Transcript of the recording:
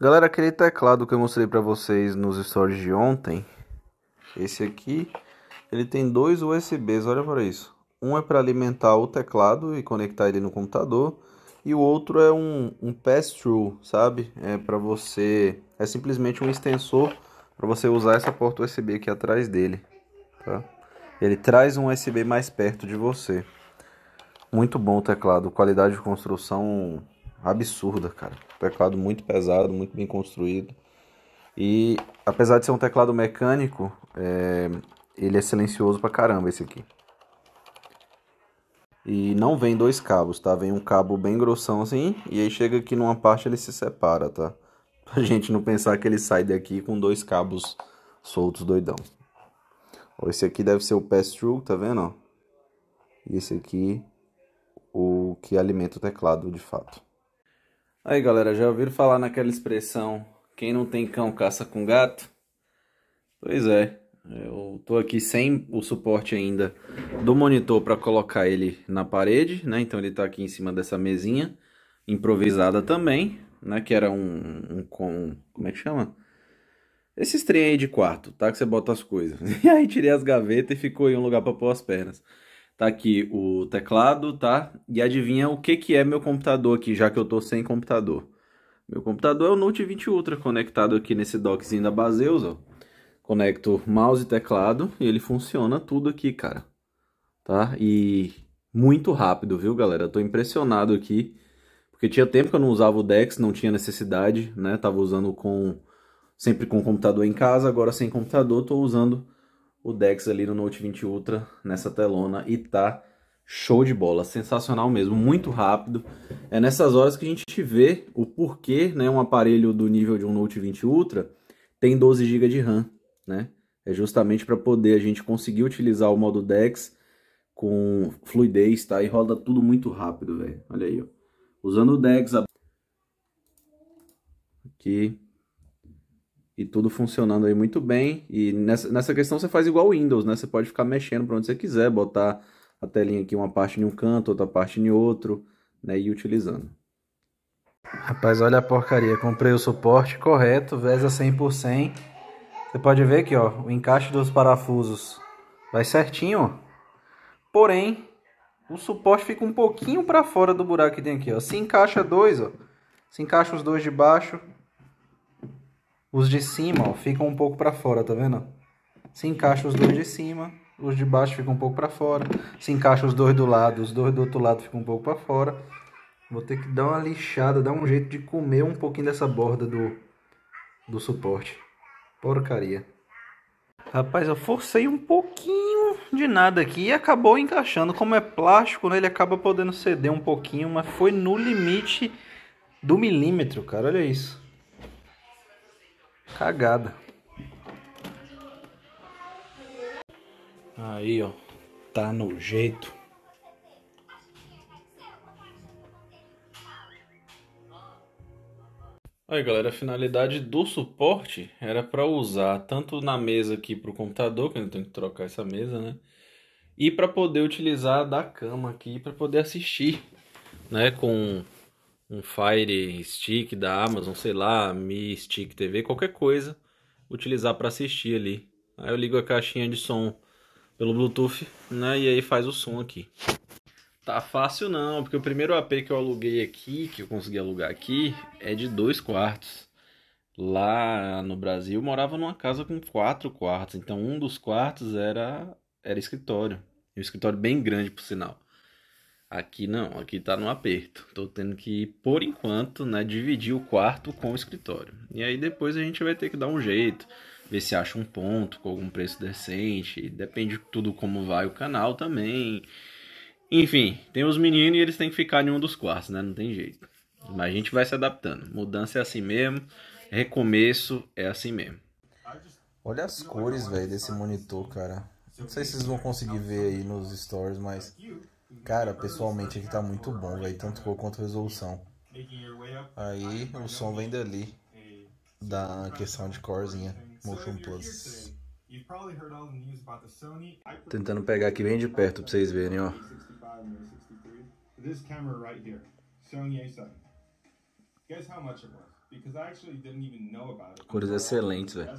Galera, aquele teclado que eu mostrei para vocês nos stories de ontem, esse aqui, ele tem dois USBs, olha para isso. Um é para alimentar o teclado e conectar ele no computador, e o outro é um, um pass-through, sabe? É para você, é simplesmente um extensor para você usar essa porta USB aqui atrás dele, tá? Ele traz um USB mais perto de você. Muito bom o teclado, qualidade de construção absurda, cara. Teclado muito pesado, muito bem construído. E apesar de ser um teclado mecânico, é... ele é silencioso pra caramba esse aqui. E não vem dois cabos, tá? Vem um cabo bem grossão assim, e aí chega aqui numa parte ele se separa, tá? Pra gente não pensar que ele sai daqui com dois cabos soltos doidão. esse aqui deve ser o pass-through, tá vendo? E esse aqui o que alimenta o teclado de fato. Aí galera, já ouviram falar naquela expressão quem não tem cão caça com gato? Pois é, eu tô aqui sem o suporte ainda do monitor para colocar ele na parede, né? Então ele tá aqui em cima dessa mesinha improvisada também, né? Que era um, um, como é que chama? Esses trem aí de quarto, tá? Que você bota as coisas. E aí tirei as gavetas e ficou aí um lugar para pôr as pernas. Tá aqui o teclado, tá? E adivinha o que, que é meu computador aqui, já que eu tô sem computador. Meu computador é o Note 20 Ultra conectado aqui nesse dockzinho da Baseus, ó. Conecto mouse e teclado e ele funciona tudo aqui, cara. Tá? E muito rápido, viu, galera? tô impressionado aqui. Porque tinha tempo que eu não usava o Dex, não tinha necessidade, né? Tava usando com sempre com computador em casa, agora sem computador tô usando o Dex ali no Note 20 Ultra nessa telona e tá show de bola, sensacional mesmo, muito rápido. É nessas horas que a gente vê o porquê, né, um aparelho do nível de um Note 20 Ultra tem 12 GB de RAM, né? É justamente para poder a gente conseguir utilizar o modo DeX com fluidez, tá? E roda tudo muito rápido, velho. Olha aí, ó. Usando o DeX a... aqui e tudo funcionando aí muito bem. E nessa, nessa questão você faz igual o Windows, né? Você pode ficar mexendo para onde você quiser, botar a telinha aqui uma parte em um canto, outra parte em outro, né? E utilizando. Rapaz, olha a porcaria. Comprei o suporte correto, VESA 100 Você pode ver aqui, ó, o encaixe dos parafusos vai certinho. Porém, o suporte fica um pouquinho para fora do buraco que tem aqui, ó. Se encaixa dois, ó. Se encaixa os dois de baixo, os de cima ó, ficam um pouco para fora, tá vendo? Se encaixa os dois de cima, os de baixo ficam um pouco para fora. Se encaixa os dois do lado, os dois do outro lado ficam um pouco para fora. Vou ter que dar uma lixada, dar um jeito de comer um pouquinho dessa borda do, do suporte. Porcaria. Rapaz, eu forcei um pouquinho de nada aqui e acabou encaixando. Como é plástico, né, ele acaba podendo ceder um pouquinho, mas foi no limite do milímetro, cara. Olha isso. Cagada. Aí, ó. Tá no jeito. Aí galera, a finalidade do suporte era para usar tanto na mesa aqui para o computador, que eu tenho que trocar essa mesa, né? E para poder utilizar da cama aqui para poder assistir, né? Com um Fire Stick da Amazon, sei lá, Mi Stick TV, qualquer coisa, utilizar para assistir ali. Aí eu ligo a caixinha de som pelo Bluetooth, né? E aí faz o som aqui. Tá fácil não, porque o primeiro AP que eu aluguei aqui, que eu consegui alugar aqui, é de dois quartos. Lá no Brasil eu morava numa casa com quatro quartos, então um dos quartos era era escritório. Um escritório bem grande, por sinal. Aqui não, aqui tá no aperto. Tô tendo que, por enquanto, né, dividir o quarto com o escritório. E aí depois a gente vai ter que dar um jeito, ver se acha um ponto com algum preço decente. Depende tudo como vai o canal também. Enfim, tem os meninos e eles têm que ficar em um dos quartos, né? Não tem jeito. Mas a gente vai se adaptando. Mudança é assim mesmo, recomeço é assim mesmo. Olha as cores, velho, desse monitor, cara. Não sei se vocês vão conseguir ver aí nos stories, mas Cara, pessoalmente aqui tá muito bom, velho. Tanto cor quanto resolução. Aí o som vem dali. Da questão de corzinha. Motion Plus. Tentando pegar aqui bem de perto pra vocês verem, ó. This camera right here, Sony A7. Guess how much it was? Because I actually didn't even know about it. Cores excelentes, velho.